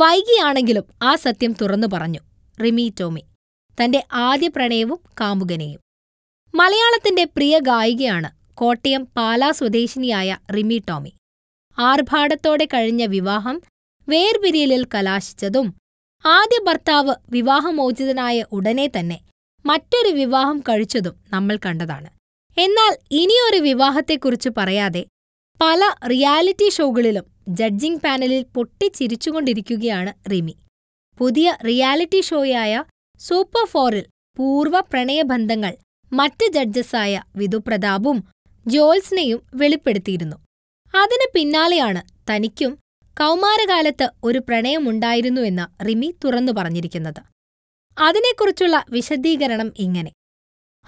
വൈകിയാണെങ്കിലും ആ സത്യം തുറന്നു പറഞ്ഞു റിമി ടോമി തന്റെ ആദ്യ പ്രണയവും കാമുകനെയും മലയാളത്തിന്റെ പ്രിയ ഗായികയാണ് കോട്ടയം പാലാ സ്വദേശിനിയായ റിമി ടോമി ആർഭാടത്തോടെ കഴിഞ്ഞ വിവാഹം വേർപിരിയലിൽ കലാശിച്ചതും ആദ്യ ഭർത്താവ് വിവാഹമോചിതനായ ഉടനെ തന്നെ മറ്റൊരു വിവാഹം കഴിച്ചതും നമ്മൾ കണ്ടതാണ് എന്നാൽ ഇനിയൊരു വിവാഹത്തെക്കുറിച്ച് പറയാതെ പല റിയാലിറ്റി ഷോകളിലും ജഡ്ജിംഗ് പാനലിൽ പൊട്ടിച്ചിരിച്ചുകൊണ്ടിരിക്കുകയാണ് റിമി പുതിയ റിയാലിറ്റി ഷോയായ സൂപ്പർ ഫോറിൽ പൂർവ്വ പ്രണയബന്ധങ്ങൾ മറ്റ് ജഡ്ജസായ വിധുപ്രതാപും ജോൽസിനെയും വെളിപ്പെടുത്തിയിരുന്നു അതിന് പിന്നാലെയാണ് തനിക്കും കൗമാരകാലത്ത് ഒരു പ്രണയമുണ്ടായിരുന്നുവെന്ന് റിമി തുറന്നു പറഞ്ഞിരിക്കുന്നത് അതിനെക്കുറിച്ചുള്ള വിശദീകരണം ഇങ്ങനെ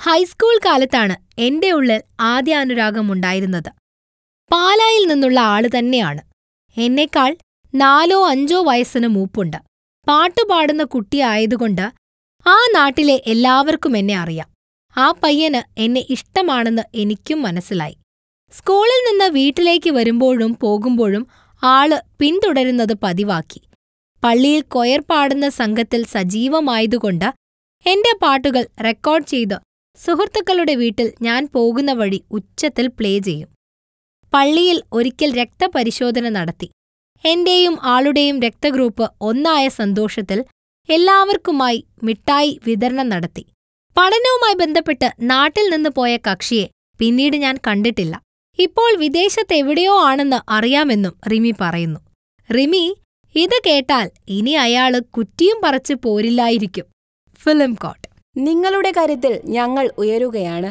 ഹൈസ്കൂൾ കാലത്താണ് എന്റെ ഉള്ളിൽ ആദ്യാനുരാഗമുണ്ടായിരുന്നത് പാലായിൽ നിന്നുള്ള ആള് തന്നെയാണ് എന്നേക്കാൾ നാലോ അഞ്ചോ വയസ്സിന് മൂപ്പുണ്ട് പാട്ടുപാടുന്ന കുട്ടിയായതുകൊണ്ട് ആ നാട്ടിലെ എല്ലാവർക്കും എന്നെ അറിയാം ആ പയ്യന് എന്നെ ഇഷ്ടമാണെന്ന് എനിക്കും മനസ്സിലായി സ്കൂളിൽ നിന്ന് വീട്ടിലേക്ക് വരുമ്പോഴും പോകുമ്പോഴും ആള് പിന്തുടരുന്നത് പതിവാക്കി പള്ളിയിൽ കൊയർ പാടുന്ന സംഘത്തിൽ സജീവമായതുകൊണ്ട് എന്റെ പാട്ടുകൾ റെക്കോർഡ് ചെയ്ത് സുഹൃത്തുക്കളുടെ വീട്ടിൽ ഞാൻ പോകുന്ന വഴി ഉച്ചത്തിൽ പ്ലേ ചെയ്യും പള്ളിയിൽ ഒരിക്കൽ രക്തപരിശോധന നടത്തി എന്റെയും ആളുടെയും രക്തഗ്രൂപ്പ് ഒന്നായ സന്തോഷത്തിൽ എല്ലാവർക്കുമായി മിഠായി വിതരണം നടത്തി പഠനവുമായി ബന്ധപ്പെട്ട് നാട്ടിൽ നിന്ന് പോയ കക്ഷിയെ പിന്നീട് ഞാൻ കണ്ടിട്ടില്ല ഇപ്പോൾ വിദേശത്ത് എവിടെയോ ആണെന്ന് അറിയാമെന്നും റിമി പറയുന്നു റിമി ഇത് കേട്ടാൽ ഇനി അയാള് കുറ്റിയും പറച്ച് പോരില്ലായിരിക്കും ഫിലിം കോട്ട് നിങ്ങളുടെ കാര്യത്തിൽ ഞങ്ങൾ ഉയരുകയാണ്